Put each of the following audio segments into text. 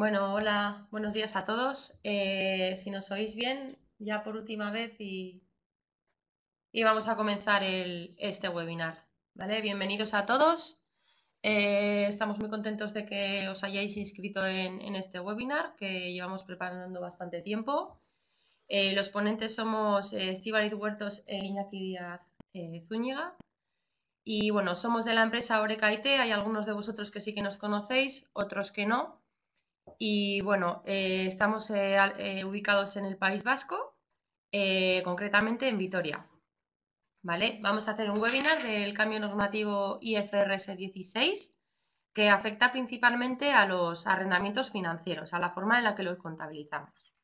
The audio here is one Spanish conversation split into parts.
Bueno, hola, buenos días a todos. Eh, si nos oís bien, ya por última vez y, vamos a comenzar este webinar. ¿vale? Bienvenidos a todos. Eh, estamos muy contentos de que os hayáis inscrito en, este webinar que llevamos preparando bastante tiempo. Eh, los ponentes somos Estíbaliz Huertos e Iñaki Díaz Zúñiga. Y bueno, somos de la empresa Oreca IT. Hay algunos de vosotros que sí que nos conocéis, otros que no. Y bueno, eh, estamos eh, eh, ubicados en el País Vasco, concretamente en Vitoria. ¿Vale? Vamos a hacer un webinar del cambio normativo IFRS 16 que afecta principalmente a los arrendamientos financieros, a la forma en la que los contabilizamos.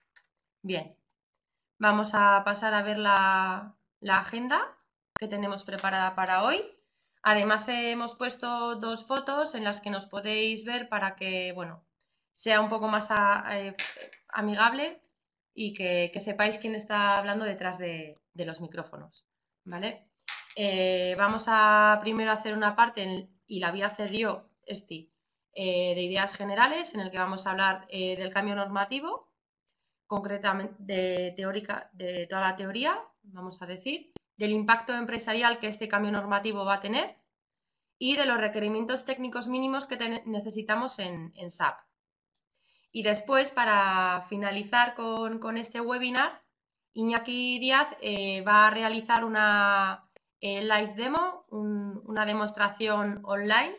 Bien, vamos a pasar a ver la agenda que tenemos preparada para hoy. Además, hemos puesto dos fotos en las que nos podéis ver para que, bueno, sea un poco más ah, eh, amigable y que, sepáis quién está hablando detrás de, los micrófonos. ¿vale? Eh, vamos a primero hacer una parte y la voy a hacer yo, eh, de ideas generales, en el que vamos a hablar del cambio normativo, concretamente de, teórica, de toda la teoría, vamos a decir, del impacto empresarial que este cambio normativo va a tener y de los requerimientos técnicos mínimos que necesitamos en SAP. Y después, para finalizar con, este webinar, Iñaki Díaz eh, va a realizar una eh, live demo, una demostración online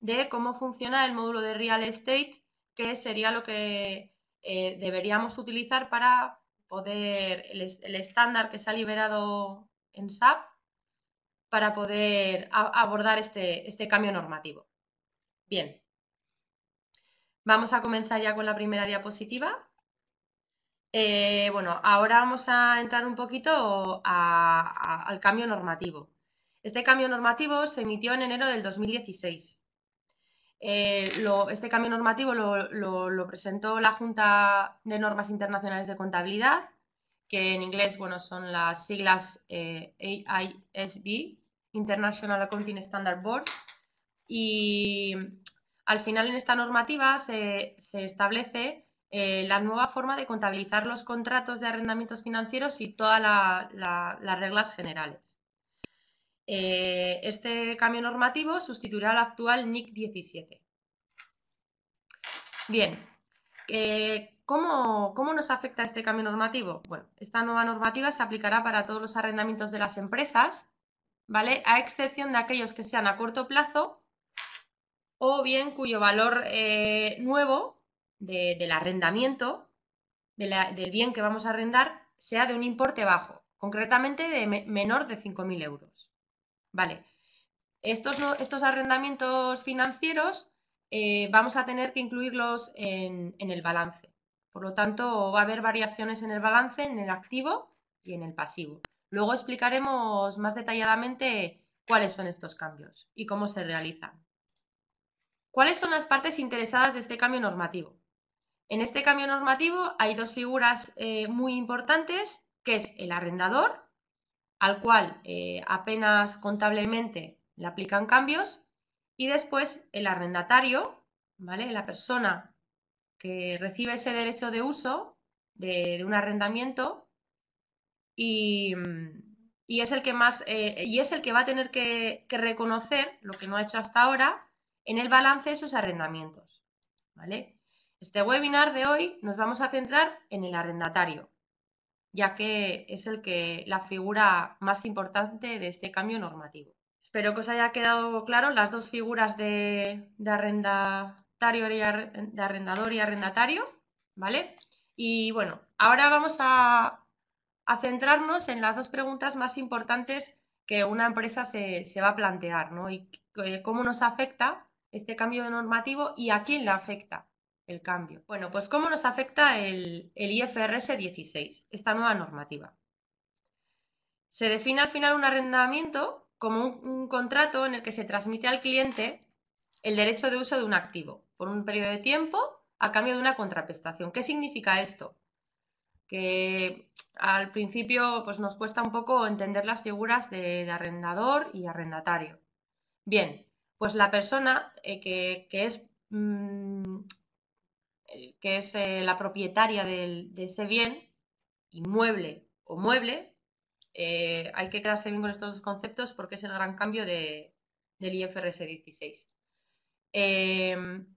de cómo funciona el módulo de Real Estate, que sería lo que eh, deberíamos utilizar para poder, el, estándar que se ha liberado en SAP, para poder abordar este, este cambio normativo. Bien, Vamos a comenzar ya con la primera diapositiva. Eh, bueno, ahora vamos a entrar un poquito al cambio normativo. Este cambio normativo se emitió en enero del 2016. Eh, este cambio normativo lo, presentó la Junta de Normas Internacionales de Contabilidad, que en inglés bueno, son las siglas eh, AISB, International Accounting Standard Board, y al final, en esta normativa se, establece eh, la nueva forma de contabilizar los contratos de arrendamientos financieros y todas las reglas generales. Eh, este cambio normativo sustituirá al actual NIC 17. Bien, eh, ¿cómo, nos afecta este cambio normativo? Bueno, esta nueva normativa se aplicará para todos los arrendamientos de las empresas, ¿vale? A excepción de aquellos que sean a corto plazo o bien cuyo valor eh, nuevo del arrendamiento del bien que vamos a arrendar sea de un importe bajo, concretamente de menor de 5.000 euros. Vale, estos, arrendamientos financieros eh, vamos a tener que incluirlos en el balance. Por lo tanto, va a haber variaciones en el balance, en el activo y en el pasivo. Luego explicaremos más detalladamente cuáles son estos cambios y cómo se realizan. ¿Cuáles son las partes interesadas de este cambio normativo? En este cambio normativo hay dos figuras eh, muy importantes, que es el arrendador, al cual eh, apenas contablemente le aplican cambios, y después el arrendatario, ¿vale? la persona que recibe ese derecho de uso de, un arrendamiento y, es el que más eh, y es el que va a tener que reconocer lo que no ha hecho hasta ahora en el balance de esos arrendamientos. ¿vale? Este webinar de hoy nos vamos a centrar en el arrendatario, ya que es el que, la figura más importante de este cambio normativo. Espero que os haya quedado claro las dos figuras de, arrendatario y arrendador y arrendatario, ¿vale? Y bueno, ahora vamos a, centrarnos en las dos preguntas más importantes que una empresa se, va a plantear, ¿no? Y eh, cómo nos afecta este cambio normativo y a quién le afecta el cambio. Bueno, pues ¿cómo nos afecta el, IFRS 16, esta nueva normativa? Se define al final un arrendamiento como un, contrato en el que se transmite al cliente el derecho de uso de un activo por un periodo de tiempo a cambio de una contraprestación. ¿Qué significa esto? que al principio pues, nos cuesta un poco entender las figuras de, arrendador y arrendatario. Bien, pues la persona eh, que, es, mm, que es eh, la propietaria de ese bien, inmueble o mueble, eh, hay que quedarse bien con estos dos conceptos porque es el gran cambio del IFRS 16. Mm,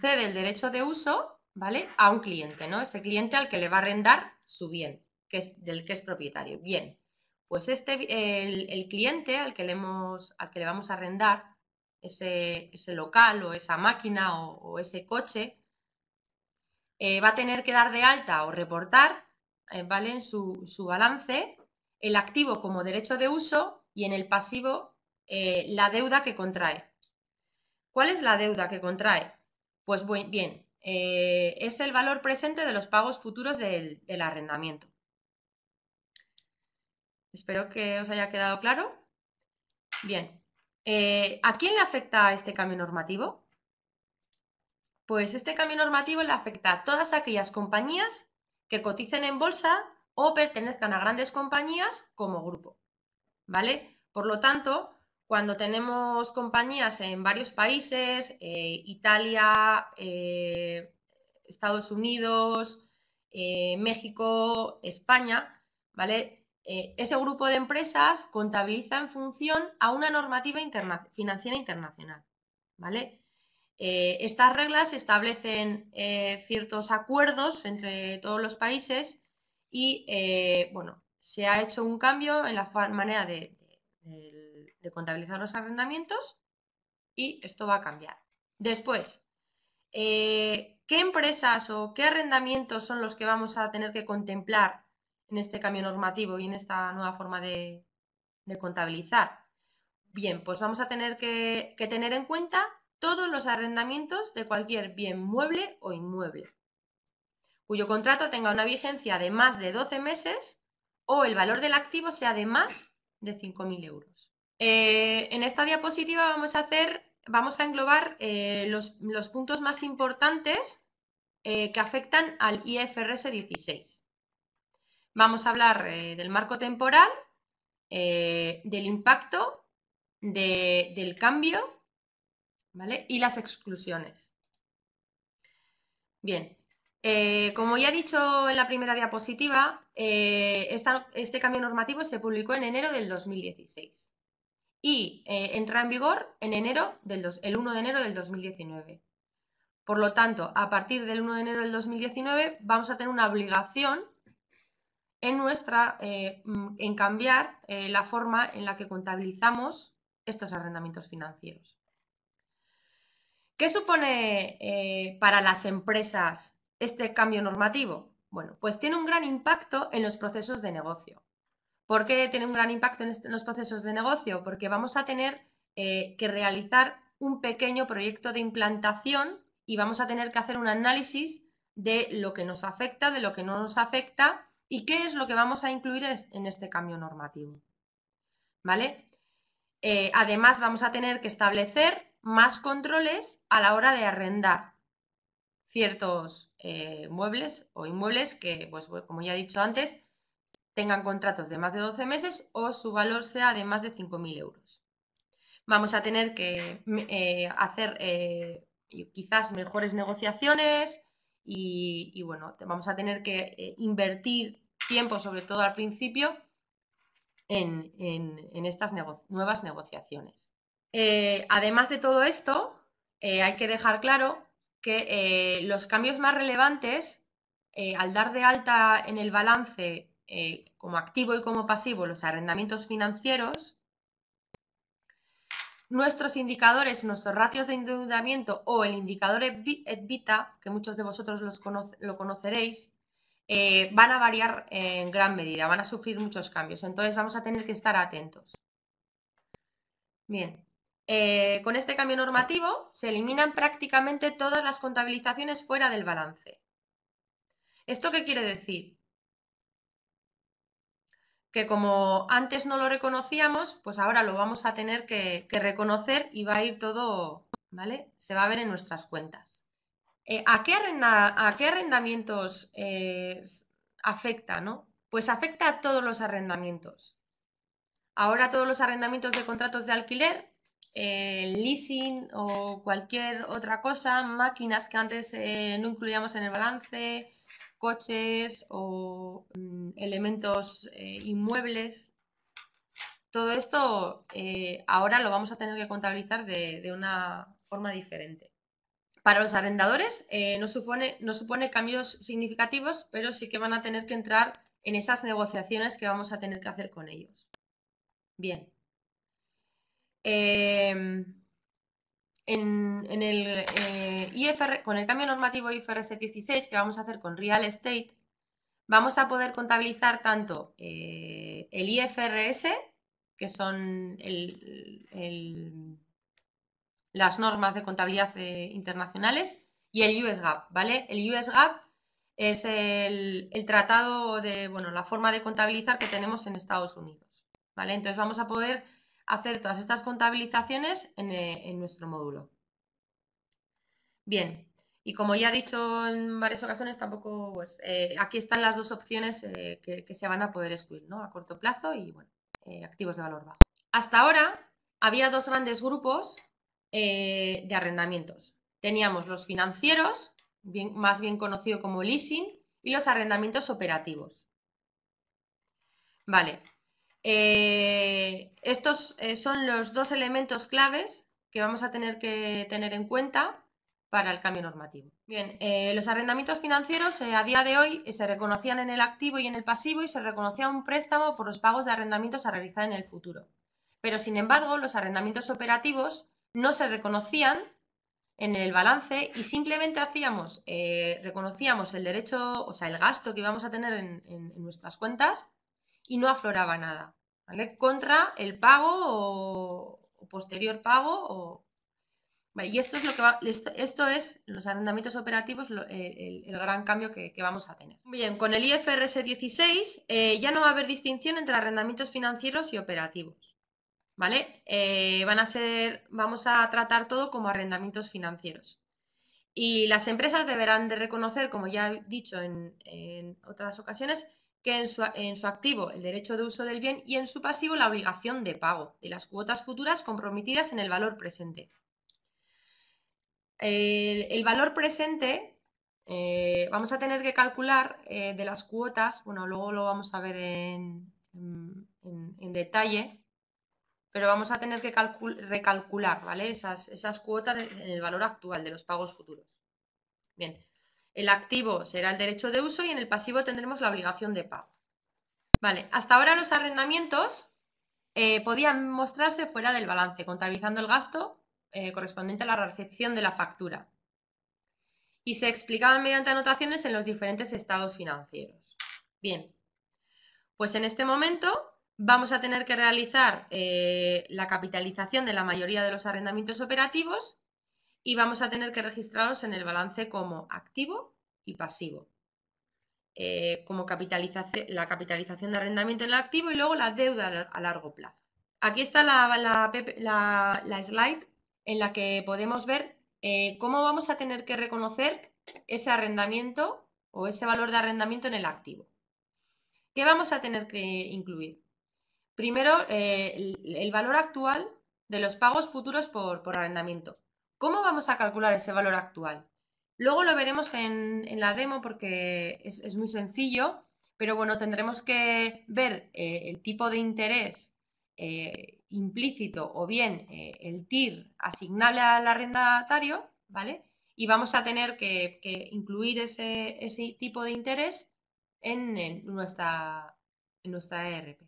cede el derecho de uso ¿vale? a un cliente, ¿no? ese cliente al que le va a arrendar su bien, que es del que es propietario. Bien, pues este, el, cliente al que, le que le vamos a arrendar ese, ese local o esa máquina o, ese coche, eh, va a tener que dar de alta o reportar eh, ¿vale? en su, su, balance el activo como derecho de uso y en el pasivo eh, la deuda que contrae. ¿Cuál es la deuda que contrae? Pues bien, es el valor presente de los pagos futuros del arrendamiento. Espero que os haya quedado claro. Bien, eh, ¿a quién le afecta este cambio normativo? Pues este cambio normativo le afecta a todas aquellas compañías que coticen en bolsa o pertenezcan a grandes compañías como grupo. ¿Vale? Por lo tanto, cuando tenemos compañías en varios países, eh, Italia, eh, Estados Unidos, México, España, ¿vale? Eh, ese grupo de empresas contabiliza en función a una normativa financiera internacional. ¿vale? Eh, estas reglas establecen eh, ciertos acuerdos entre todos los países y bueno, se ha hecho un cambio en la manera de, contabilizar los arrendamientos y esto va a cambiar. Después, ¿qué empresas o qué arrendamientos son los que vamos a tener que contemplar en este cambio normativo y en esta nueva forma de, contabilizar? Bien, pues vamos a tener que, tener en cuenta todos los arrendamientos de cualquier bien mueble o inmueble, cuyo contrato tenga una vigencia de más de 12 meses o el valor del activo sea de más de 5.000 euros. Eh, en esta diapositiva vamos a hacer, vamos a englobar eh, los, puntos más importantes eh, que afectan al IFRS 16 vamos a hablar eh, del marco temporal, eh, del impacto, del cambio y las exclusiones. Bien, eh, como ya he dicho en la primera diapositiva, este cambio normativo se publicó en enero del 2016 y entra en vigor en enero del el 1 de enero del 2019. Por lo tanto, a partir del 1 de enero del 2019 vamos a tener una obligación en, nuestra, eh, mm, en cambiar eh, la forma en la que contabilizamos estos arrendamientos financieros. ¿Qué supone eh, para las empresas este cambio normativo? Bueno, pues tiene un gran impacto en los procesos de negocio. ¿Por qué tiene un gran impacto en los procesos de negocio? Porque vamos a tener que realizar un pequeño proyecto de implantación y vamos a tener que hacer un análisis de lo que nos afecta, de lo que no nos afecta ¿Y qué es lo que vamos a incluir en este cambio normativo? ¿Vale? Eh, además, vamos a tener que establecer más controles a la hora de arrendar ciertos eh, muebles o inmuebles que, pues, como ya he dicho antes, tengan contratos de más de 12 meses o su valor sea de más de 5.000 euros. Vamos a tener que eh, hacer quizás mejores negociaciones, y, bueno, vamos a tener que eh, invertir tiempo, sobre todo al principio, en, estas nuevas negociaciones. Eh, además de todo esto, eh, hay que dejar claro que los cambios más relevantes, al dar de alta en el balance como activo y como pasivo los arrendamientos financieros, nuestros indicadores, nuestros ratios de endeudamiento o el indicador EBITDA, e que muchos de vosotros lo conoceréis, eh, van a variar en gran medida, van a sufrir muchos cambios. Entonces vamos a tener que estar atentos. Bien, eh, con este cambio normativo se eliminan prácticamente todas las contabilizaciones fuera del balance. ¿Esto qué quiere decir? que como antes no lo reconocíamos, pues ahora lo vamos a tener que, reconocer y va a ir todo, ¿vale? Se va a ver en nuestras cuentas. Eh, ¿a, qué ¿a, qué arrendamientos eh, afecta, no? Pues afecta a todos los arrendamientos. Ahora todos los arrendamientos de contratos de alquiler, eh, leasing o cualquier otra cosa, máquinas que antes no incluíamos en el balance, coches o mm, elementos eh, inmuebles. Todo esto eh, ahora lo vamos a tener que contabilizar de, una forma diferente. Para los arrendadores eh, no, supone, no supone cambios significativos, pero sí que van a tener que entrar en esas negociaciones que vamos a tener que hacer con ellos. Bien. Em, eh, con el cambio normativo IFRS 16 que vamos a hacer con Real Estate, vamos a poder contabilizar tanto eh, el IFRS, que son las normas de contabilidad eh, internacionales, y el US GAAP, ¿vale? El US GAAP es el, el, tratado de, bueno, la forma de contabilizar que tenemos en Estados Unidos, ¿vale? Entonces vamos a poder hacer todas estas contabilizaciones eh, en, nuestro módulo. Bien, y como ya he dicho en varias ocasiones, tampoco, pues, eh, aquí están las dos opciones eh, que, se van a poder excluir, ¿no? A corto plazo y, bueno, activos de valor bajo. Hasta ahora había dos grandes grupos de arrendamientos. Teníamos los financieros, bien, más bien conocido como leasing, y los arrendamientos operativos. Vale, eh, estos eh, son los dos elementos claves que vamos a tener que tener en cuenta para el cambio normativo. Bien, eh, los arrendamientos financieros a día de hoy se reconocían en el activo y en el pasivo y se reconocía un préstamo por los pagos de arrendamientos a realizar en el futuro. Pero, sin embargo, los arrendamientos operativos no se reconocían en el balance y simplemente hacíamos, reconocíamos el derecho, o sea, el gasto que íbamos a tener en nuestras cuentas y no afloraba nada, ¿vale? Contra el pago o, posterior pago o... y esto es lo que va, esto, es los arrendamientos operativos, eh, el, el, gran cambio que, que, vamos a tener. Bien, con el IFRS 16 eh, ya no va a haber distinción entre arrendamientos financieros y operativos. ¿Vale? Eh, van a ser, vamos a tratar todo como arrendamientos financieros. Y las empresas deberán de reconocer, como ya he dicho en, en otras ocasiones, que en su, activo el derecho de uso del bien y en su pasivo la obligación de pago de las cuotas futuras comprometidas en el valor presente. El, valor presente eh, vamos a tener que calcular eh, de las cuotas, bueno, luego lo vamos a ver en, detalle, pero vamos a tener que recalcular esas, esas cuotas en el valor actual de los pagos futuros. Bien, el activo será el derecho de uso y en el pasivo tendremos la obligación de pago. Vale, hasta ahora los arrendamientos eh, podían mostrarse fuera del balance, contabilizando el gasto eh, correspondiente a la recepción de la factura. Y se explicaban mediante anotaciones en los diferentes estados financieros. Bien, pues en este momento vamos a tener que realizar eh, la capitalización de la mayoría de los arrendamientos operativos y vamos a tener que registrarlos en el balance como activo y pasivo. Eh, como la capitalización de arrendamiento en el activo y luego la deuda a largo plazo. Aquí está la, slide en la que podemos ver eh, cómo vamos a tener que reconocer ese arrendamiento o ese valor de arrendamiento en el activo. ¿Qué vamos a tener que incluir? Primero, eh, el, valor actual de los pagos futuros por arrendamiento. ¿Cómo vamos a calcular ese valor actual? Luego lo veremos en, la demo porque es, muy sencillo, pero bueno, tendremos que ver eh, el tipo de interés eh, implícito o bien eh, el TIR asignable al arrendatario, ¿vale? Y vamos a tener que, incluir ese, tipo de interés en, nuestra, en nuestra ERP.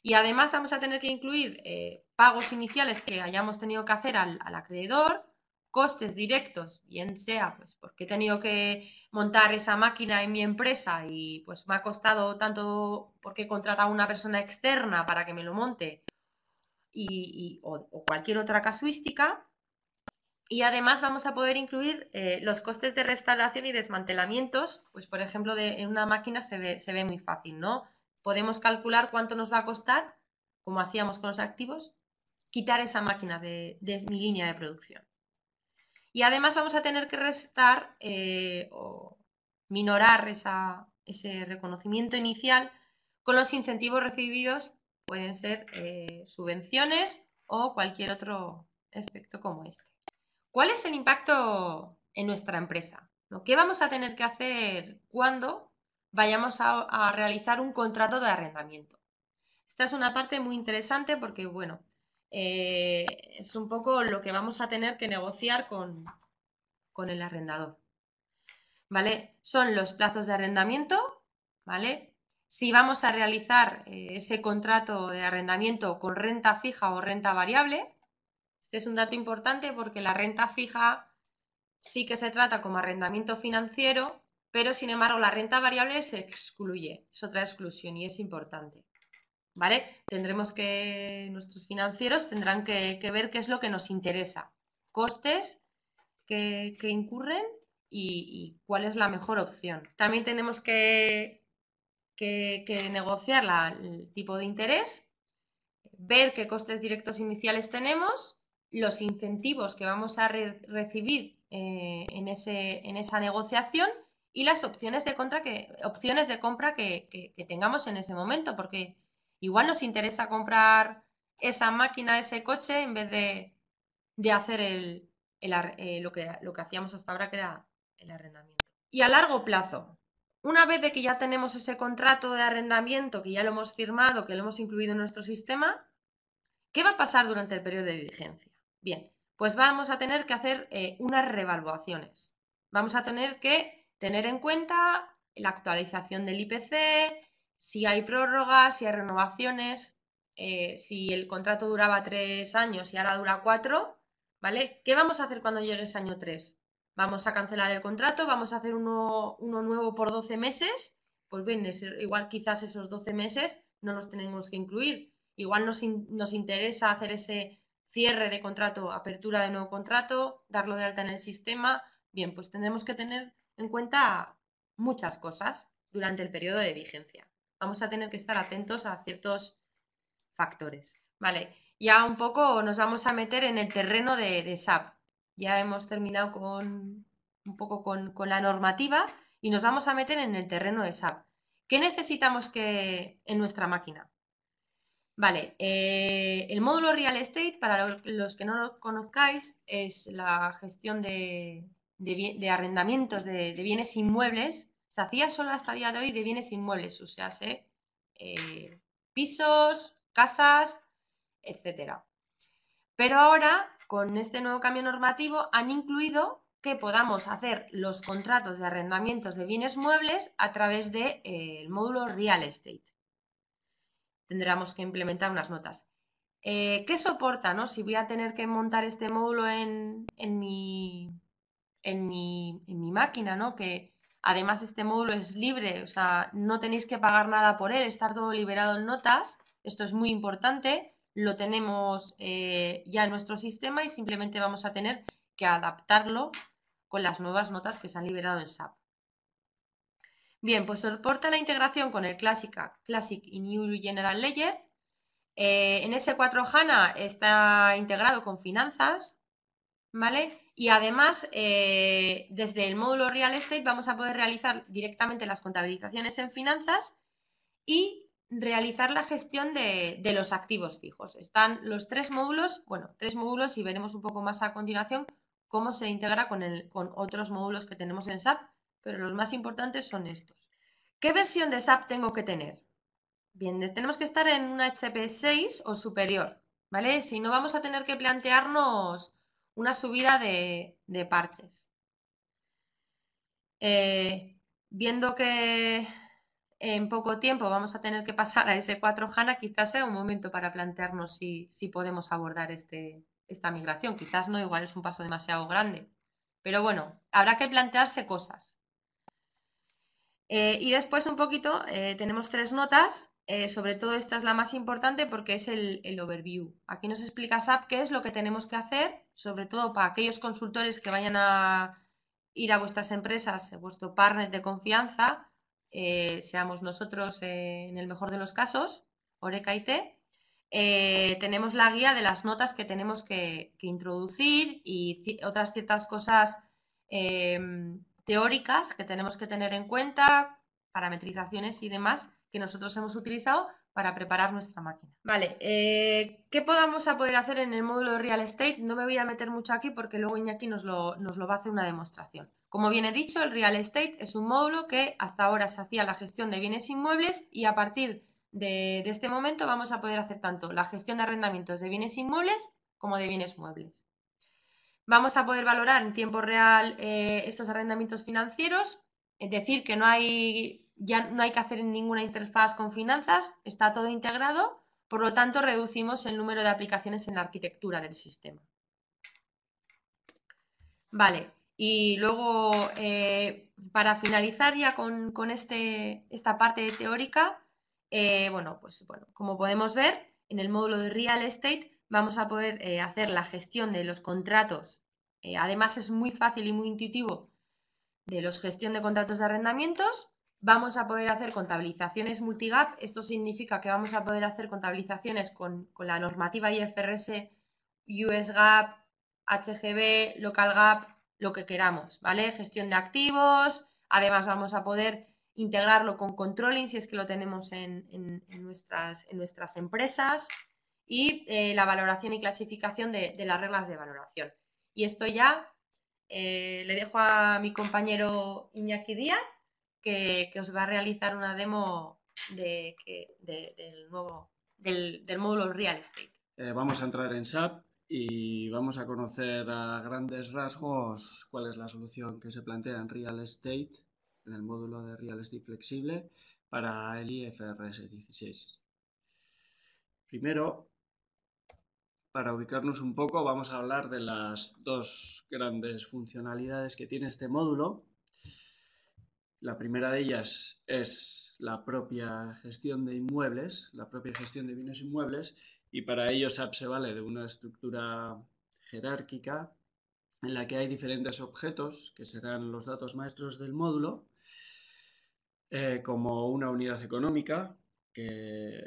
Y además vamos a tener que incluir pagos iniciales que hayamos tenido que hacer al, acreedor, costes directos, bien sea pues porque he tenido que montar esa máquina en mi empresa y pues me ha costado tanto porque he contratado a una persona externa para que me lo monte y, o, cualquier otra casuística. Y además vamos a poder incluir eh, los costes de restauración y desmantelamientos, pues por ejemplo de, en una máquina se ve, se ve muy fácil, ¿no? Podemos calcular cuánto nos va a costar, como hacíamos con los activos, quitar esa máquina de, mi línea de producción. Y además vamos a tener que restar eh, o minorar esa, ese reconocimiento inicial con los incentivos recibidos, pueden ser eh, subvenciones o cualquier otro efecto como este. ¿Cuál es el impacto en nuestra empresa? ¿Lo que vamos a tener que hacer cuando vayamos a realizar un contrato de arrendamiento? Esta es una parte muy interesante porque, bueno, eh, es un poco lo que vamos a tener que negociar con, el arrendador. ¿Vale? Son los plazos de arrendamiento, ¿vale? Si vamos a realizar eh, ese contrato de arrendamiento con renta fija o renta variable, este es un dato importante porque la renta fija sí que se trata como arrendamiento financiero, pero sin embargo la renta variable se excluye, es otra exclusión y es importante. Tendremos que, nuestros financieros tendrán que, ver qué es lo que nos interesa, costes que, incurren y, cuál es la mejor opción. También tenemos que, negociar el tipo de interés, ver qué costes directos iniciales tenemos, los incentivos que vamos a recibir eh, en, esa negociación y las opciones de, compra que, tengamos en ese momento, porque Igual nos interesa comprar esa máquina, ese coche, en vez de, hacer eh, lo, que, lo que hacíamos hasta ahora, que era el arrendamiento. Y a largo plazo, una vez de que ya tenemos ese contrato de arrendamiento, que ya lo hemos firmado, que lo hemos incluido en nuestro sistema, ¿qué va a pasar durante el periodo de vigencia? Bien, pues vamos a tener que hacer eh, unas revaluaciones. Vamos a tener que tener en cuenta la actualización del IPC, si hay prórrogas, si hay renovaciones, eh, si el contrato duraba tres años y ahora dura cuatro, ¿vale? ¿Qué vamos a hacer cuando llegue ese año tres? ¿Vamos a cancelar el contrato? ¿Vamos a hacer uno, nuevo por 12 meses? Pues bien, igual quizás esos 12 meses no los tenemos que incluir. Igual nos, nos interesa hacer ese cierre de contrato, apertura de nuevo contrato, darlo de alta en el sistema. Bien, pues tendremos que tener en cuenta muchas cosas durante el periodo de vigencia vamos a tener que estar atentos a ciertos factores. Vale, ya un poco nos vamos a meter en el terreno de, SAP. Ya hemos terminado con un poco con, la normativa y nos vamos a meter en el terreno de SAP. ¿Qué necesitamos que, en nuestra máquina? Vale, eh, el módulo Real Estate, para los que no lo conozcáis, es la gestión de, arrendamientos de, bienes inmuebles se hacía solo hasta el día de hoy de bienes inmuebles, o sea, eh, pisos, casas, etcétera. Pero ahora, con este nuevo cambio normativo, han incluido que podamos hacer los contratos de arrendamientos de bienes muebles a través del de, eh, módulo Real Estate. Tendremos que implementar unas notas. Eh, ¿Qué soporta? No? Si voy a tener que montar este módulo en, mi, en mi, máquina, ¿no? que Además, este módulo es libre, o sea, no tenéis que pagar nada por él, está todo liberado en notas, esto es muy importante, lo tenemos eh, ya en nuestro sistema y simplemente vamos a tener que adaptarlo con las nuevas notas que se han liberado en SAP. Bien, pues soporta la integración con el Clásica, Classic y New General Ledger. Eh, en S4 HANA está integrado con finanzas, ¿vale? Y además, eh, desde el módulo Real Estate vamos a poder realizar directamente las contabilizaciones en finanzas y realizar la gestión de, los activos fijos. Están los tres módulos, bueno, tres módulos y veremos un poco más a continuación cómo se integra con, el, con otros módulos que tenemos en SAP, pero los más importantes son estos. ¿Qué versión de SAP tengo que tener? Bien, tenemos que estar en una HP 6 o superior, ¿vale? Si no, vamos a tener que plantearnos una subida de, parches. Eh, viendo que en poco tiempo vamos a tener que pasar a ese 4 HANA, quizás sea un momento para plantearnos si, podemos abordar este, esta migración. Quizás no, igual es un paso demasiado grande. Pero bueno, habrá que plantearse cosas. Eh, y después un poquito, eh, tenemos tres notas eh, sobre todo esta es la más importante porque es el, overview. Aquí nos explica SAP qué es lo que tenemos que hacer, sobre todo para aquellos consultores que vayan a ir a vuestras empresas, eh, vuestro partner de confianza, eh, seamos nosotros en el mejor de los casos, Oreca IT, tenemos la guía de las notas que tenemos que, que introducir y otras ciertas cosas teóricas que tenemos que tener en cuenta, parametrizaciones y demás que nosotros hemos utilizado para preparar nuestra máquina. Vale, eh, ¿qué podamos a poder hacer en el módulo de Real Estate? No me voy a meter mucho aquí porque luego Iñaki nos lo, nos lo va a hacer una demostración. Como bien he dicho, el Real Estate es un módulo que hasta ahora se hacía la gestión de bienes inmuebles y a partir de, este momento vamos a poder hacer tanto la gestión de arrendamientos de bienes inmuebles como de bienes muebles. Vamos a poder valorar en tiempo real eh, estos arrendamientos financieros, es decir, que no hay ya no hay que hacer ninguna interfaz con finanzas, está todo integrado, por lo tanto reducimos el número de aplicaciones en la arquitectura del sistema. Vale, y luego eh, para finalizar ya con, este, esta parte teórica, eh, bueno, pues bueno, como podemos ver, en el módulo de Real Estate vamos a poder eh, hacer la gestión de los contratos. además es muy fácil y muy intuitivo de los gestión de contratos de arrendamientos vamos a poder hacer contabilizaciones multigap. Esto significa que vamos a poder hacer contabilizaciones con, la normativa IFRS, USGAP, HGB, local gap lo que queramos, ¿vale? Gestión de activos, además vamos a poder integrarlo con controlling si es que lo tenemos en, nuestras, en nuestras, empresas y eh, la valoración y clasificación de, las reglas de valoración. Y esto ya eh, le dejo a mi compañero Iñaki Díaz que, os va a realizar una demo del, nuevo, del, módulo Real Estate. Eh, vamos a entrar en SAP y vamos a conocer a grandes rasgos cuál es la solución que se plantea en Real Estate, en el módulo de Real Estate Flexible, para el IFRS 16. Primero, para ubicarnos un poco, vamos a hablar de las dos grandes funcionalidades que tiene este módulo la primera de ellas es la propia gestión de inmuebles, la propia gestión de bienes inmuebles, y para ello SAP se vale de una estructura jerárquica en la que hay diferentes objetos, que serán los datos maestros del módulo, eh, como una unidad económica, que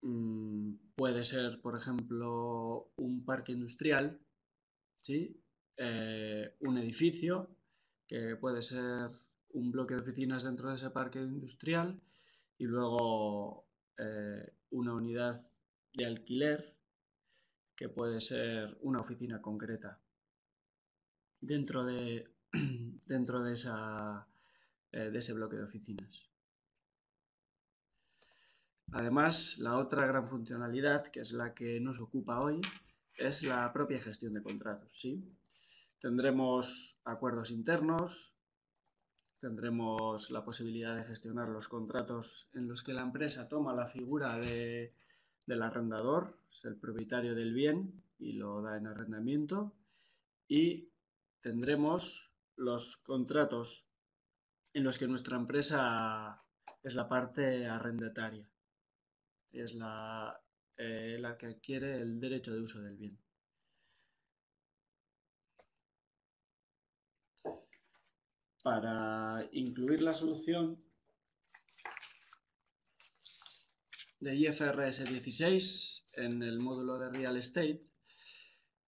mm, puede ser, por ejemplo, un parque industrial, ¿sí? Eh, un edificio, que puede ser un bloque de oficinas dentro de ese parque industrial y luego eh, una unidad de alquiler que puede ser una oficina concreta. Dentro de, dentro de, eh, de ese bloque de oficinas. Además, la otra gran funcionalidad, que es la que nos ocupa hoy, es la propia gestión de contratos. ¿sí? Tendremos acuerdos internos, tendremos la posibilidad de gestionar los contratos en los que la empresa toma la figura del arrendador, es el propietario del bien y lo da en arrendamiento, y tendremos los contratos en los que nuestra empresa es la parte arrendataria, es la, eh, la que adquiere el derecho de uso del bien. para incluir la solución de IFRS 16 en el módulo de Real Estate,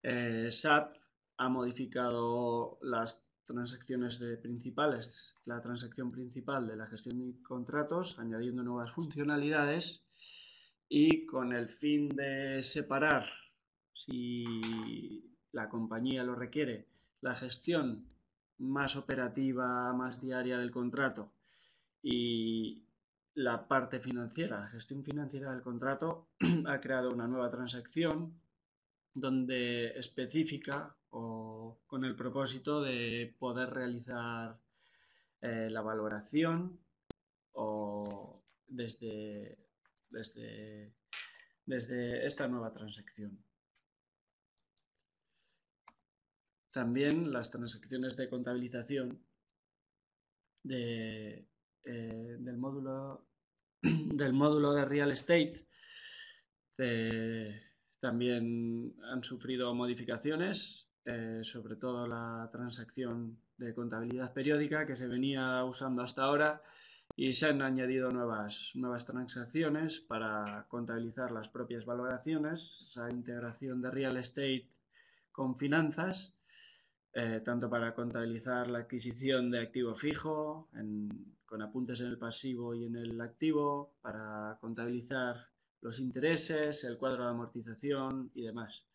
eh, SAP ha modificado las transacciones de principales, la transacción principal de la gestión de contratos, añadiendo nuevas funcionalidades y con el fin de separar, si la compañía lo requiere, la gestión más operativa, más diaria del contrato y la parte financiera, la gestión financiera del contrato, ha creado una nueva transacción donde específica o con el propósito de poder realizar eh, la valoración o desde, desde esta nueva transacción. También las transacciones de contabilización eh, del, módulo, del módulo de real estate eh, también han sufrido modificaciones, eh, sobre todo la transacción de contabilidad periódica que se venía usando hasta ahora y se han añadido nuevas, nuevas transacciones para contabilizar las propias valoraciones, esa integración de real estate con finanzas eh, tanto para contabilizar la adquisición de activo fijo, con apuntes en el pasivo y en el activo, para contabilizar los intereses, el cuadro de amortización y demás.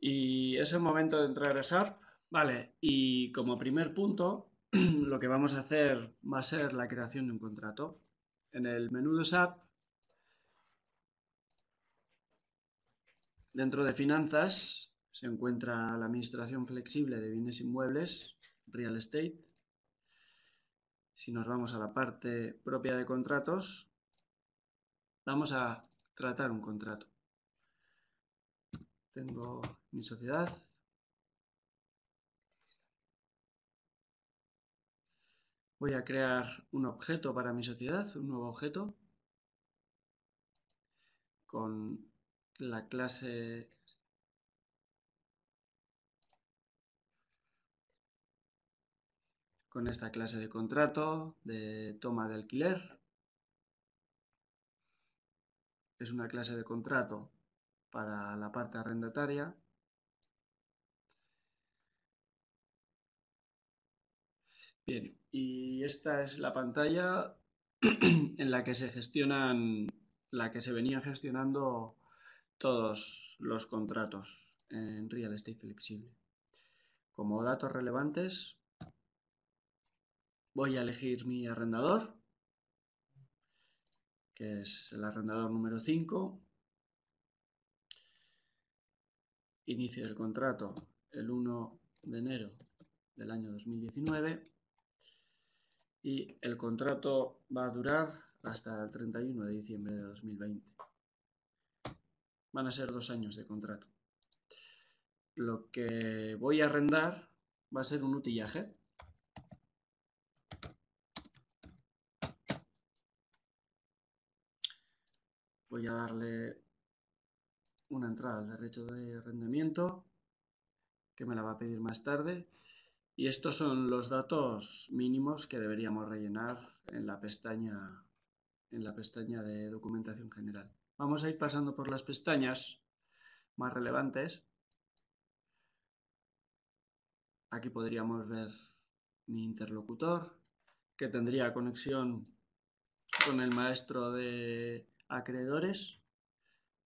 Y es el momento de entrar a SAP. Vale, y como primer punto, lo que vamos a hacer va a ser la creación de un contrato. En el menú de SAP, dentro de finanzas, se encuentra la administración flexible de bienes inmuebles, real estate. Si nos vamos a la parte propia de contratos, vamos a tratar un contrato. Tengo mi sociedad. Voy a crear un objeto para mi sociedad, un nuevo objeto, con la clase con esta clase de contrato de toma de alquiler. Es una clase de contrato para la parte arrendataria. Bien, y esta es la pantalla en la que se gestionan, la que se venían gestionando todos los contratos en Real Estate Flexible. Como datos relevantes, Voy a elegir mi arrendador, que es el arrendador número 5. Inicio del contrato el 1 de enero del año 2019 y el contrato va a durar hasta el 31 de diciembre de 2020. Van a ser dos años de contrato. Lo que voy a arrendar va a ser un utillaje. voy a darle una entrada al derecho de rendimiento que me la va a pedir más tarde. Y estos son los datos mínimos que deberíamos rellenar en la pestaña, en la pestaña de documentación general. Vamos a ir pasando por las pestañas más relevantes. Aquí podríamos ver mi interlocutor, que tendría conexión con el maestro de acreedores.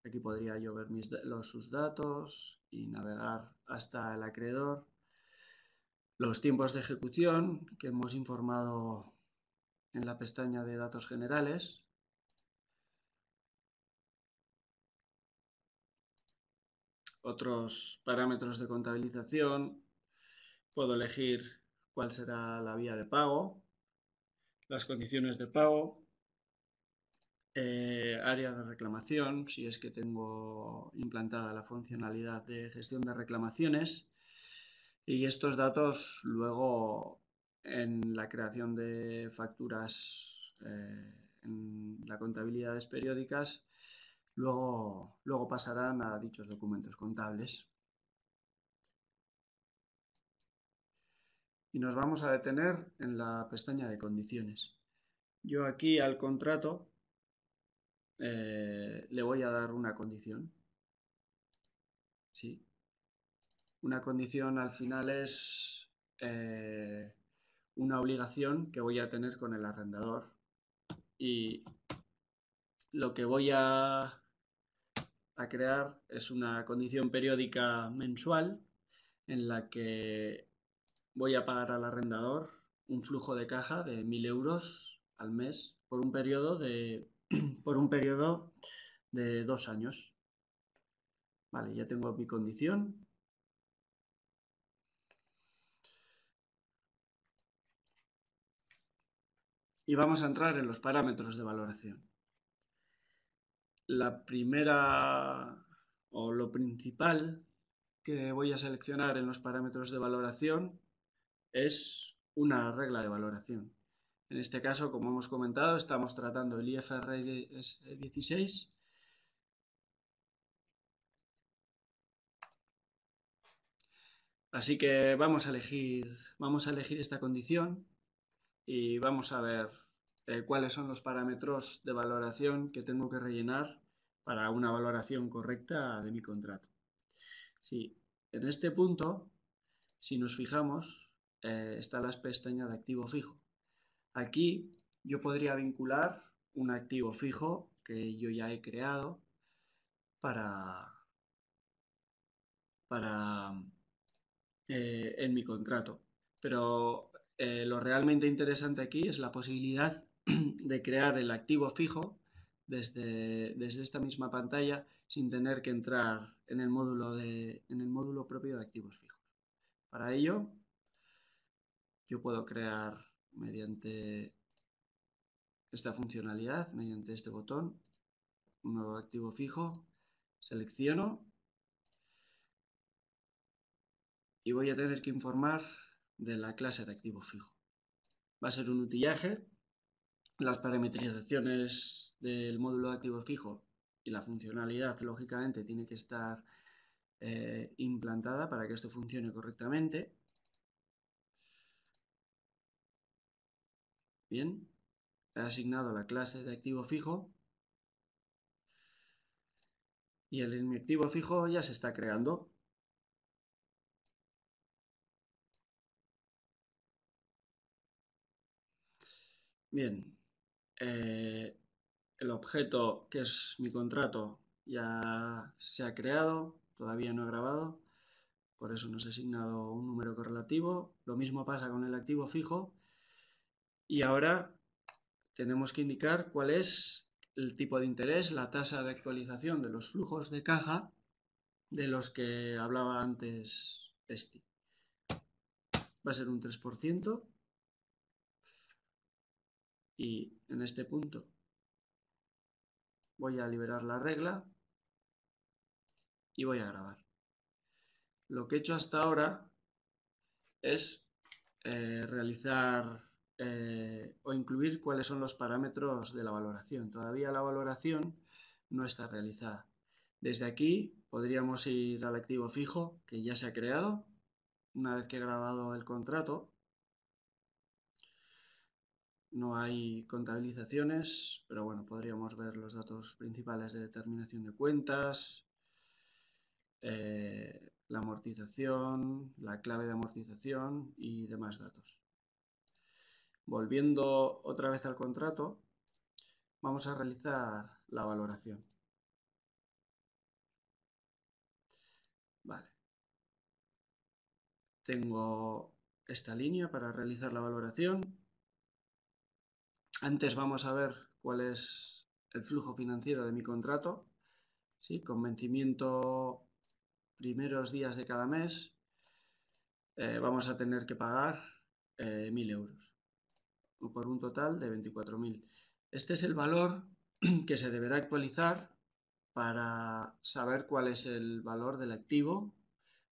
Aquí podría yo ver los, sus datos y navegar hasta el acreedor. Los tiempos de ejecución que hemos informado en la pestaña de datos generales. Otros parámetros de contabilización. Puedo elegir cuál será la vía de pago, las condiciones de pago, eh, área de reclamación, si es que tengo implantada la funcionalidad de gestión de reclamaciones. Y estos datos luego en la creación de facturas, eh, en las contabilidades periódicas, luego, luego pasarán a dichos documentos contables. Y nos vamos a detener en la pestaña de condiciones. Yo aquí al contrato eh, le voy a dar una condición. ¿Sí? Una condición al final es eh, una obligación que voy a tener con el arrendador. Y lo que voy a, a crear es una condición periódica mensual en la que voy a pagar al arrendador un flujo de caja de 1.000 euros al mes por un periodo de por un periodo de dos años. Vale, ya tengo mi condición. Y vamos a entrar en los parámetros de valoración. La primera o lo principal que voy a seleccionar en los parámetros de valoración es una regla de valoración. En este caso, como hemos comentado, estamos tratando el IFRS 16. Eh, Así que vamos a elegir, esta condición y vamos a ver eh, cuáles son los parámetros de valoración que tengo que rellenar para una valoración correcta de mi contrato. Sí, en este punto, si nos fijamos, eh, está la pestaña de activo fijo. Aquí yo podría vincular un activo fijo que yo ya he creado para, eh, en mi contrato. Pero eh, lo realmente interesante aquí es la posibilidad de crear el activo fijo desde, desde esta misma pantalla sin tener que entrar en el módulo, en el módulo propio de activos fijos. Para ello, yo puedo crear mediante esta funcionalidad, mediante este botón, nuevo activo fijo, selecciono y voy a tener que informar de la clase de activo fijo. Va a ser un utillaje, las parametrizaciones del módulo de activo fijo y la funcionalidad, lógicamente, tiene que estar eh, implantada para que esto funcione correctamente. Bien, he asignado la clase de activo fijo y el activo fijo ya se está creando. Bien, eh, el objeto que es mi contrato ya se ha creado, todavía no he grabado, por eso nos ha asignado un número correlativo. Lo mismo pasa con el activo fijo y ahora tenemos que indicar cuál es el tipo de interés, la tasa de actualización de los flujos de caja de los que hablaba antes este. Va a ser un 3% y en este punto voy a liberar la regla y voy a grabar. Lo que he hecho hasta ahora es eh, realizar eh, o incluir cuáles son los parámetros de la valoración. Todavía la valoración no está realizada. Desde aquí podríamos ir al activo fijo que ya se ha creado una vez que he grabado el contrato. No hay contabilizaciones, pero bueno, podríamos ver los datos principales de determinación de cuentas, eh, la amortización, la clave de amortización y demás datos. Volviendo otra vez al contrato, vamos a realizar la valoración. Vale. Tengo esta línea para realizar la valoración. Antes vamos a ver cuál es el flujo financiero de mi contrato. ¿sí? Con vencimiento primeros días de cada mes, eh, vamos a tener que pagar eh, mil 1.000 euros por un total de 24.000. Este es el valor que se deberá actualizar para saber cuál es el valor del activo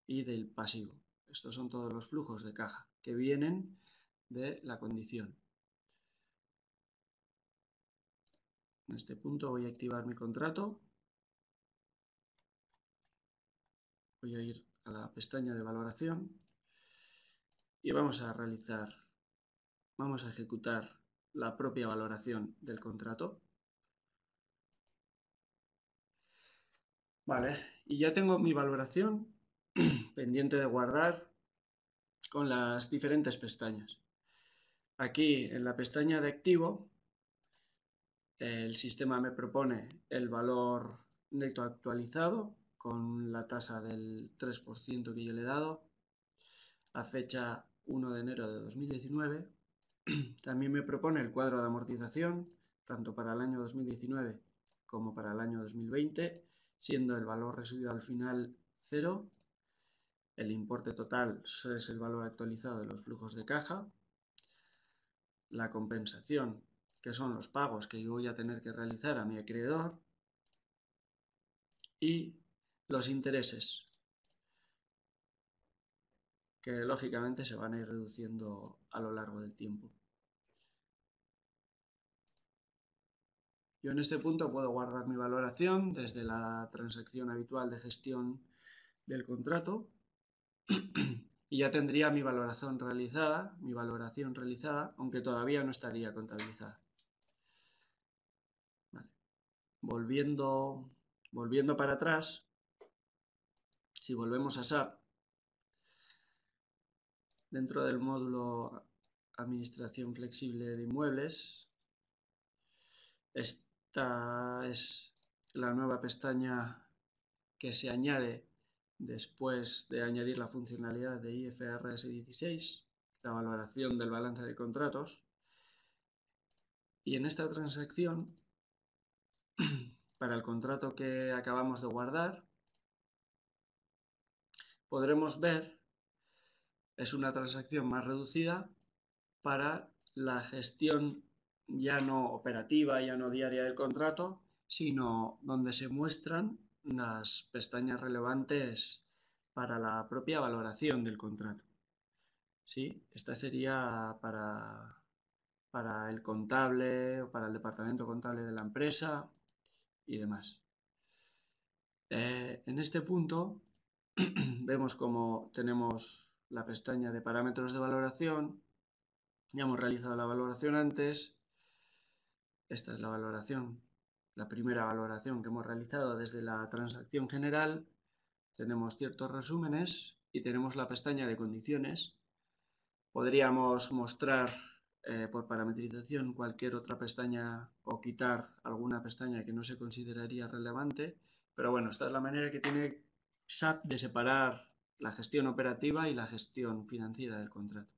y del pasivo. Estos son todos los flujos de caja que vienen de la condición. En este punto voy a activar mi contrato. Voy a ir a la pestaña de valoración y vamos a realizar Vamos a ejecutar la propia valoración del contrato. Vale, y ya tengo mi valoración pendiente de guardar con las diferentes pestañas. Aquí en la pestaña de activo, el sistema me propone el valor neto actualizado con la tasa del 3% que yo le he dado, a fecha 1 de enero de 2019, También me propone el cuadro de amortización, tanto para el año 2019 como para el año 2020, siendo el valor recibido al final cero. El importe total es el valor actualizado de los flujos de caja. La compensación, que son los pagos que yo voy a tener que realizar a mi acreedor. Y los intereses, que lógicamente se van a ir reduciendo a lo largo del tiempo. Yo en este punto puedo guardar mi valoración desde la transacción habitual de gestión del contrato y ya tendría mi valoración realizada, mi valoración realizada, aunque todavía no estaría contabilizada. Volviendo, volviendo para atrás, si volvemos a SAP, dentro del módulo Administración Flexible de Inmuebles, es, esta es la nueva pestaña que se añade después de añadir la funcionalidad de IFRS 16, la valoración del balance de contratos. Y en esta transacción, para el contrato que acabamos de guardar, podremos ver, es una transacción más reducida para la gestión ya no operativa, ya no diaria del contrato, sino donde se muestran las pestañas relevantes para la propia valoración del contrato. ¿Sí? Esta sería para, para el contable o para el departamento contable de la empresa y demás. Eh, en este punto vemos cómo tenemos la pestaña de parámetros de valoración, ya hemos realizado la valoración antes, esta es la valoración, la primera valoración que hemos realizado desde la transacción general. Tenemos ciertos resúmenes y tenemos la pestaña de condiciones. Podríamos mostrar eh, por parametrización cualquier otra pestaña o quitar alguna pestaña que no se consideraría relevante. Pero bueno, esta es la manera que tiene SAP de separar la gestión operativa y la gestión financiera del contrato.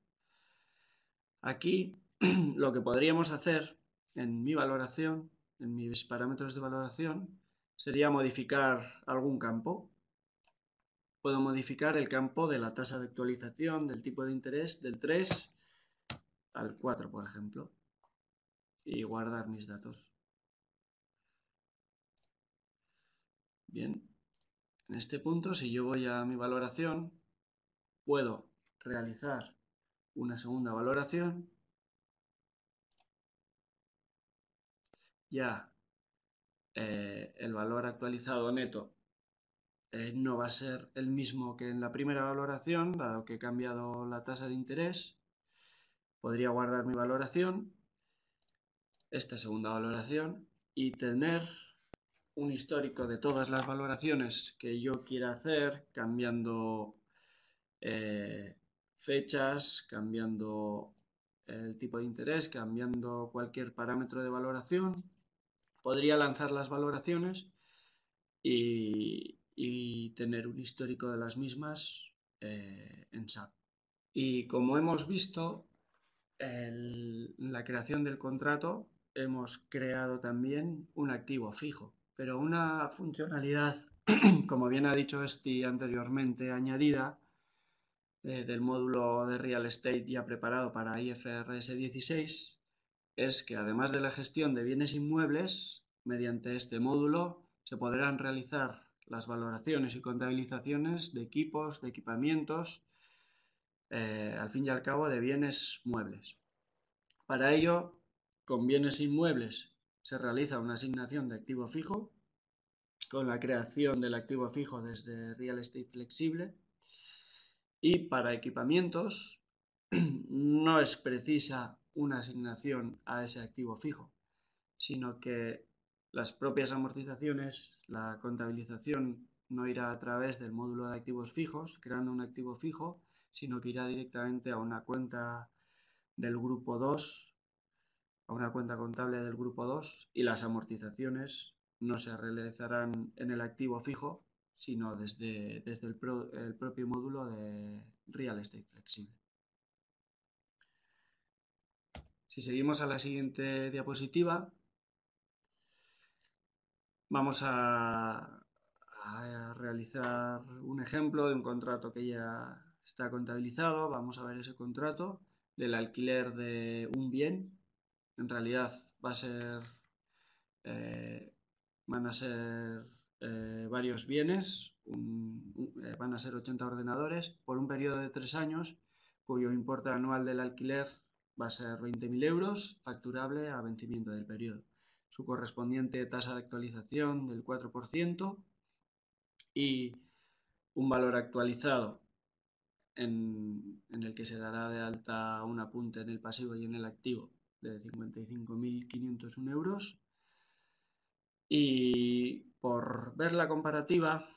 Aquí lo que podríamos hacer en mi valoración, en mis parámetros de valoración, sería modificar algún campo. Puedo modificar el campo de la tasa de actualización, del tipo de interés, del 3 al 4, por ejemplo, y guardar mis datos. Bien, en este punto, si yo voy a mi valoración, puedo realizar una segunda valoración ya eh, el valor actualizado neto eh, no va a ser el mismo que en la primera valoración, dado que he cambiado la tasa de interés, podría guardar mi valoración, esta segunda valoración, y tener un histórico de todas las valoraciones que yo quiera hacer, cambiando eh, fechas, cambiando el tipo de interés, cambiando cualquier parámetro de valoración podría lanzar las valoraciones y, tener un histórico de las mismas eh, en SAP. Y como hemos visto, en la creación del contrato hemos creado también un activo fijo, pero una funcionalidad, como bien ha dicho Esti anteriormente, añadida eh, del módulo de Real Estate ya preparado para IFRS 16, es que además de la gestión de bienes inmuebles, mediante este módulo se podrán realizar las valoraciones y contabilizaciones de equipos, de equipamientos, eh, al fin y al cabo de bienes muebles. Para ello, con bienes inmuebles se realiza una asignación de activo fijo, con la creación del activo fijo desde Real Estate Flexible, y para equipamientos no es precisa una asignación a ese activo fijo, sino que las propias amortizaciones, la contabilización no irá a través del módulo de activos fijos, creando un activo fijo, sino que irá directamente a una cuenta del grupo 2, a una cuenta contable del grupo 2, y las amortizaciones no se realizarán en el activo fijo, sino desde, el propio módulo de Real Estate Flexible. Si seguimos a la siguiente diapositiva, vamos a, realizar un ejemplo de un contrato que ya está contabilizado. Vamos a ver ese contrato del alquiler de un bien. En realidad va a ser, eh, van a ser eh, varios bienes, eh, van a ser 80 ordenadores por un periodo de tres años cuyo importe anual del alquiler va a ser 20.000 euros, facturable a vencimiento del periodo. Su correspondiente tasa de actualización del 4% y un valor actualizado en, el que se dará de alta un apunte en el pasivo y en el activo de 55.501 euros. Y por ver la comparativa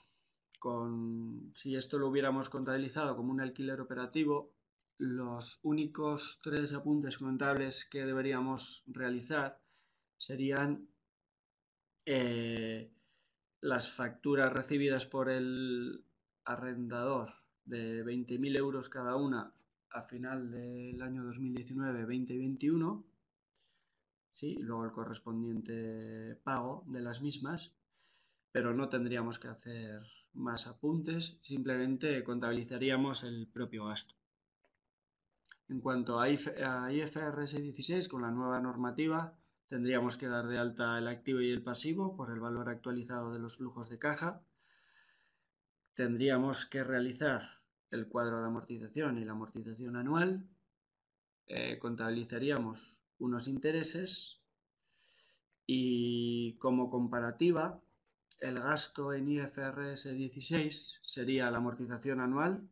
con si esto lo hubiéramos contabilizado como un alquiler operativo, los únicos tres apuntes contables que deberíamos realizar serían eh, las facturas recibidas por el arrendador de 20.000 euros cada una a final del año 2019, 2021 ¿sí? luego el correspondiente pago de las mismas, pero no tendríamos que hacer más apuntes, simplemente contabilizaríamos el propio gasto. En cuanto a, IFRS 16, con la nueva normativa, tendríamos que dar de alta el activo y el pasivo por el valor actualizado de los flujos de caja. Tendríamos que realizar el cuadro de amortización y la amortización anual. Eh, contabilizaríamos unos intereses y como comparativa, el gasto en IFRS 16 sería la amortización anual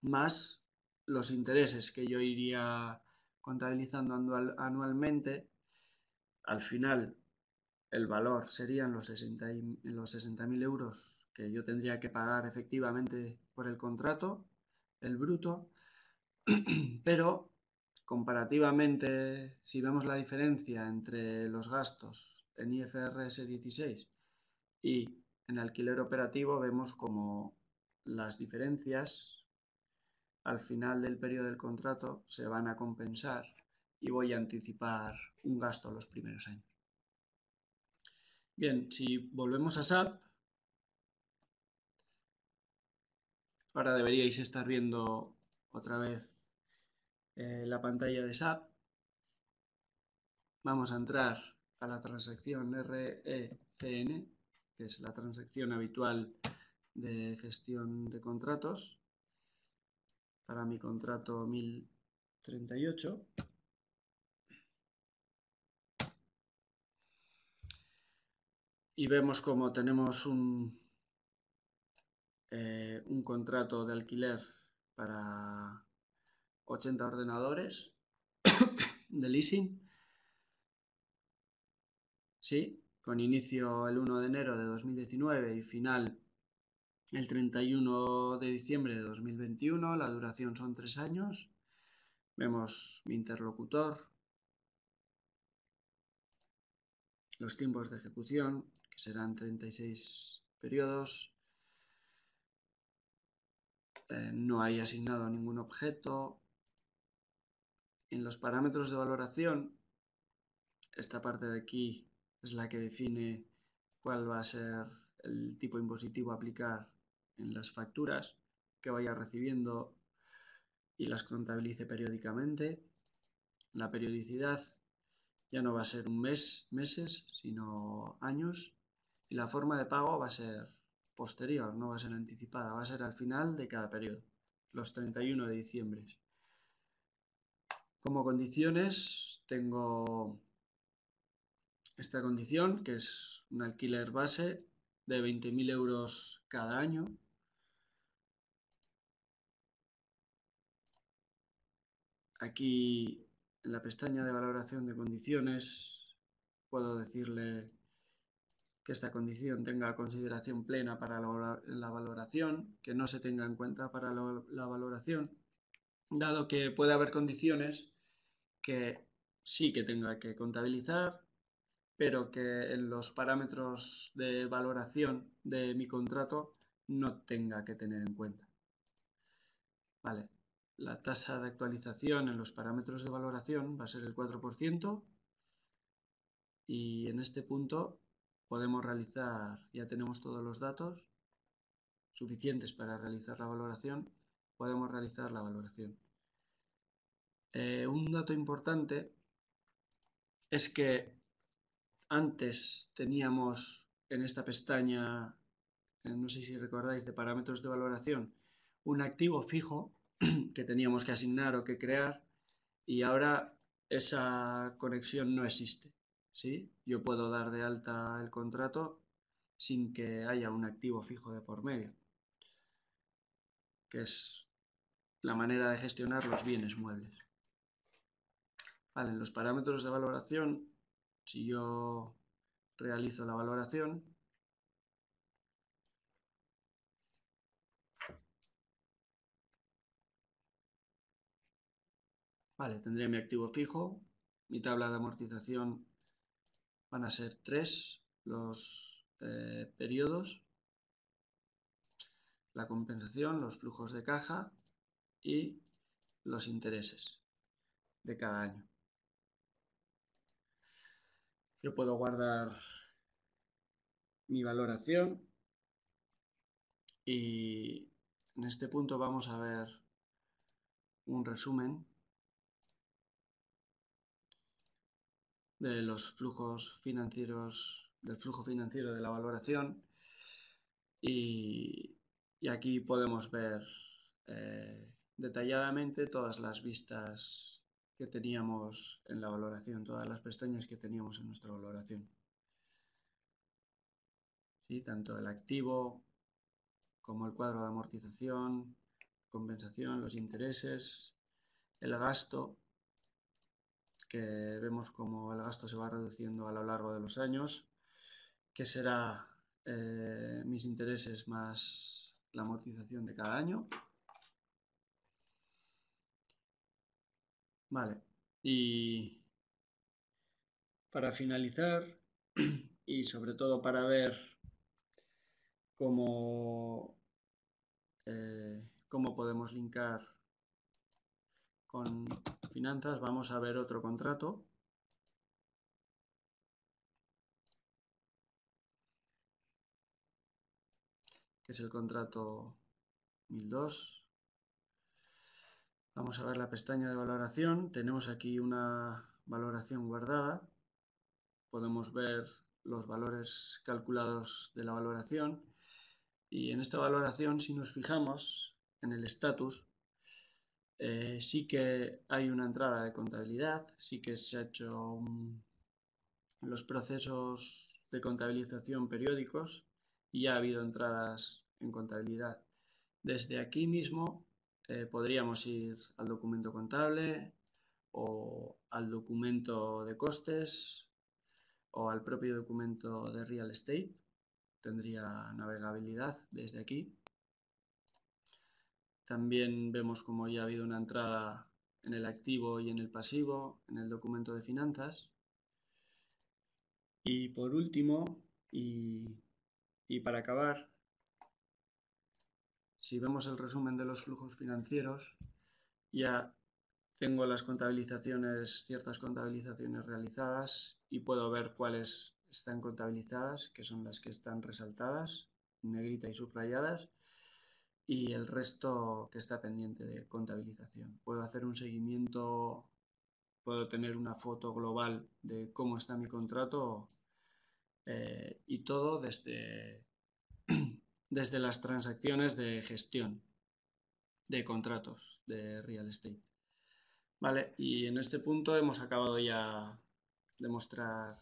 más los intereses que yo iría contabilizando anualmente, al final el valor serían los 60.000 los euros que yo tendría que pagar efectivamente por el contrato, el bruto, pero comparativamente, si vemos la diferencia entre los gastos en IFRS 16 y en alquiler operativo, vemos como las diferencias al final del periodo del contrato se van a compensar y voy a anticipar un gasto los primeros años. Bien, si volvemos a SAP, ahora deberíais estar viendo otra vez eh, la pantalla de SAP. Vamos a entrar a la transacción RECN, que es la transacción habitual de gestión de contratos para mi contrato 1038. Y vemos como tenemos un, eh, un contrato de alquiler para 80 ordenadores de leasing. Sí, con inicio el 1 de enero de 2019 y final el 31 de diciembre de 2021, la duración son tres años. Vemos mi interlocutor, los tiempos de ejecución, que serán 36 periodos. Eh, no hay asignado ningún objeto. En los parámetros de valoración, esta parte de aquí es la que define cuál va a ser el tipo impositivo a aplicar en las facturas que vaya recibiendo y las contabilice periódicamente. La periodicidad ya no va a ser un mes, meses, sino años. Y la forma de pago va a ser posterior, no va a ser anticipada, va a ser al final de cada periodo, los 31 de diciembre. Como condiciones tengo esta condición, que es un alquiler base de 20.000 euros cada año, Aquí en la pestaña de valoración de condiciones puedo decirle que esta condición tenga consideración plena para la valoración, que no se tenga en cuenta para la valoración, dado que puede haber condiciones que sí que tenga que contabilizar, pero que en los parámetros de valoración de mi contrato no tenga que tener en cuenta. Vale, la tasa de actualización en los parámetros de valoración va a ser el 4% y en este punto podemos realizar, ya tenemos todos los datos suficientes para realizar la valoración, podemos realizar la valoración. Eh, un dato importante es que antes teníamos en esta pestaña, no sé si recordáis, de parámetros de valoración, un activo fijo que teníamos que asignar o que crear y ahora esa conexión no existe. ¿sí? Yo puedo dar de alta el contrato sin que haya un activo fijo de por medio, que es la manera de gestionar los bienes muebles. los parámetros de valoración, si yo realizo la valoración, Vale, tendré mi activo fijo, mi tabla de amortización van a ser tres los eh, periodos, la compensación, los flujos de caja y los intereses de cada año. Yo puedo guardar mi valoración y en este punto vamos a ver un resumen de los flujos financieros, del flujo financiero de la valoración. Y, aquí podemos ver eh, detalladamente todas las vistas que teníamos en la valoración, todas las pestañas que teníamos en nuestra valoración. ¿Sí? Tanto el activo como el cuadro de amortización, compensación, los intereses, el gasto que vemos como el gasto se va reduciendo a lo largo de los años, que será eh, mis intereses más la amortización de cada año. Vale, y para finalizar y sobre todo para ver cómo, eh, cómo podemos linkar con vamos a ver otro contrato. que es el contrato 1002. Vamos a ver la pestaña de valoración. Tenemos aquí una valoración guardada. Podemos ver los valores calculados de la valoración. Y en esta valoración, si nos fijamos en el estatus, eh, sí que hay una entrada de contabilidad, sí que se ha hecho los procesos de contabilización periódicos y ya ha habido entradas en contabilidad. Desde aquí mismo eh, podríamos ir al documento contable o al documento de costes o al propio documento de real estate. Tendría navegabilidad desde aquí. También vemos como ya ha habido una entrada en el activo y en el pasivo, en el documento de finanzas. Y por último, y, y para acabar, si vemos el resumen de los flujos financieros, ya tengo las contabilizaciones, ciertas contabilizaciones realizadas y puedo ver cuáles están contabilizadas, que son las que están resaltadas, negrita y subrayadas, y el resto que está pendiente de contabilización. Puedo hacer un seguimiento, puedo tener una foto global de cómo está mi contrato eh, y todo desde, desde las transacciones de gestión de contratos de real estate. Vale, y en este punto hemos acabado ya de mostrar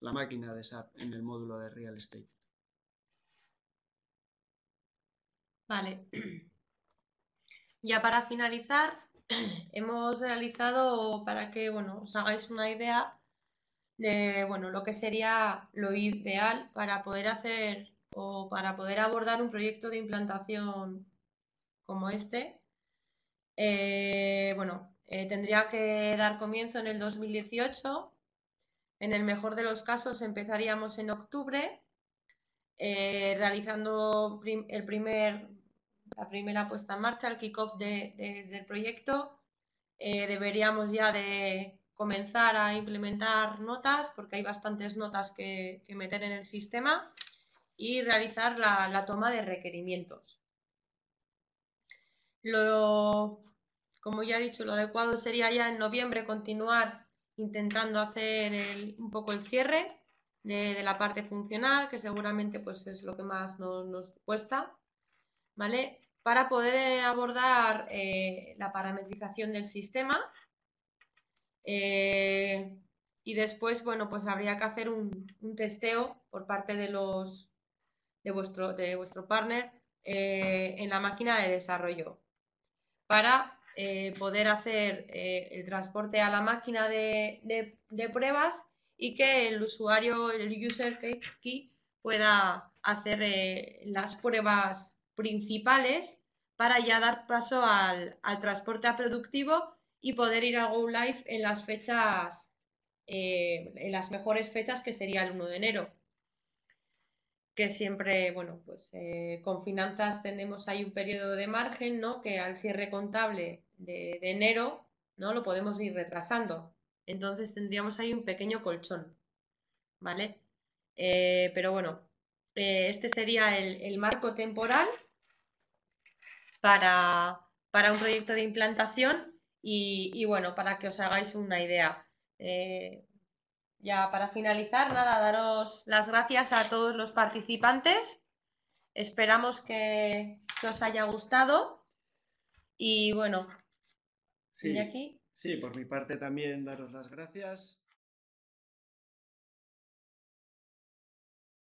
la máquina de SAP en el módulo de real estate. Vale. Ya para finalizar, hemos realizado para que bueno, os hagáis una idea de bueno, lo que sería lo ideal para poder hacer o para poder abordar un proyecto de implantación como este. Eh, bueno, eh, tendría que dar comienzo en el 2018. En el mejor de los casos empezaríamos en octubre, eh, realizando el primer la primera puesta en marcha, el kickoff off del proyecto. Eh, deberíamos ya de comenzar a implementar notas, porque hay bastantes notas que, meter en el sistema, y realizar la, toma de requerimientos. como ya he dicho, lo adecuado sería ya en noviembre continuar intentando hacer un poco el cierre de, la parte funcional, que seguramente pues, es lo que más nos, nos cuesta. ¿vale? para poder abordar eh, la parametrización del sistema. Eh, y después, bueno, pues habría que hacer un, testeo por parte de los de vuestro, de vuestro partner eh, en la máquina de desarrollo para poder hacer el transporte a la máquina de, de, pruebas y que el usuario, el user key, pueda hacer las pruebas principales para ya dar paso al, transporte productivo y poder ir a Go Live en las fechas, eh, en las mejores fechas que sería el 1 de enero. Que siempre, bueno, pues eh, con finanzas tenemos ahí un periodo de margen, ¿no? Que al cierre contable de, enero, ¿no? Lo podemos ir retrasando. Entonces tendríamos ahí un pequeño colchón, ¿vale? Eh, pero bueno, este sería el marco temporal para, un proyecto de implantación y, bueno, para que os hagáis una idea. Eh, ya para finalizar, nada, daros las gracias a todos los participantes. Esperamos que, os haya gustado. Y bueno, sí, aquí. Sí, por mi parte también daros las gracias.